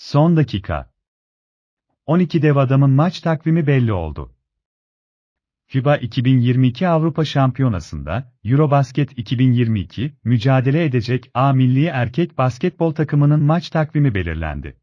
Son dakika. 12 dev adamın maç takvimi belli oldu. FIBA 2022 Avrupa Şampiyonası'nda Eurobasket 2022 mücadele edecek A milli erkek basketbol takımının maç takvimi belirlendi.